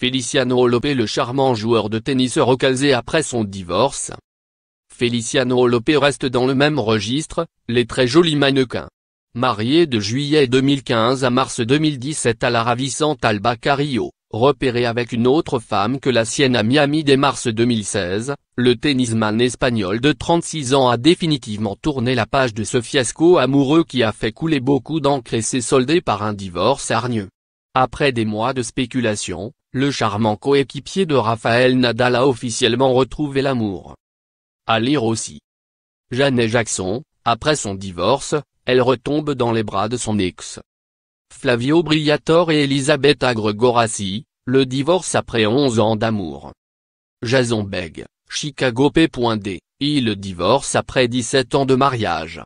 Feliciano Lopé le charmant joueur de tennis recasé après son divorce. Feliciano Lopé reste dans le même registre, les très jolis mannequins. Marié de juillet 2015 à mars 2017 à la ravissante Alba Carillo, repéré avec une autre femme que la sienne à Miami dès mars 2016, le tennisman espagnol de 36 ans a définitivement tourné la page de ce fiasco amoureux qui a fait couler beaucoup d'encre et s'est soldé par un divorce hargneux. Après des mois de spéculation, le charmant coéquipier de Raphaël Nadal a officiellement retrouvé l'amour. À lire aussi. Jeanne Jackson, après son divorce, elle retombe dans les bras de son ex. Flavio Briator et Elisabeth Agregorassi, le divorce après 11 ans d'amour. Jason Begg, Chicago P.D, il divorce après 17 ans de mariage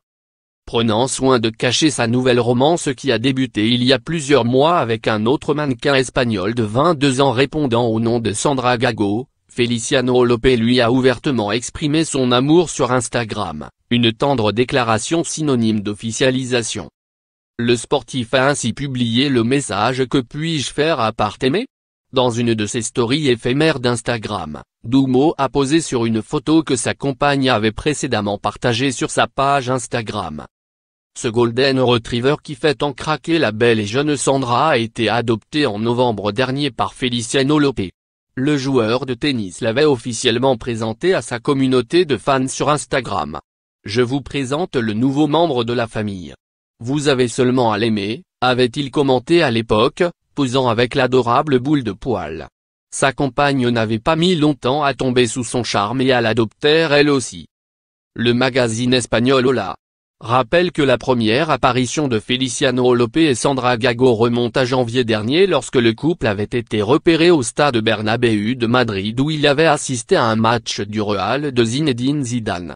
prenant soin de cacher sa nouvelle romance qui a débuté il y a plusieurs mois avec un autre mannequin espagnol de 22 ans répondant au nom de Sandra Gago, Feliciano Lopé lui a ouvertement exprimé son amour sur Instagram, une tendre déclaration synonyme d'officialisation. Le sportif a ainsi publié le message que puis-je faire à part aimer dans une de ses stories éphémères d'Instagram, Doumo a posé sur une photo que sa compagne avait précédemment partagée sur sa page Instagram. Ce Golden Retriever qui fait en craquer la belle et jeune Sandra a été adopté en novembre dernier par Feliciano Lopé. Le joueur de tennis l'avait officiellement présenté à sa communauté de fans sur Instagram. Je vous présente le nouveau membre de la famille. Vous avez seulement à l'aimer, avait-il commenté à l'époque, posant avec l'adorable boule de poil. Sa compagne n'avait pas mis longtemps à tomber sous son charme et à l'adopter elle aussi. Le magazine espagnol Hola rappelle que la première apparition de Feliciano Lope et Sandra Gago remonte à janvier dernier lorsque le couple avait été repéré au stade Bernabéu de Madrid où il avait assisté à un match du Real de Zinedine Zidane.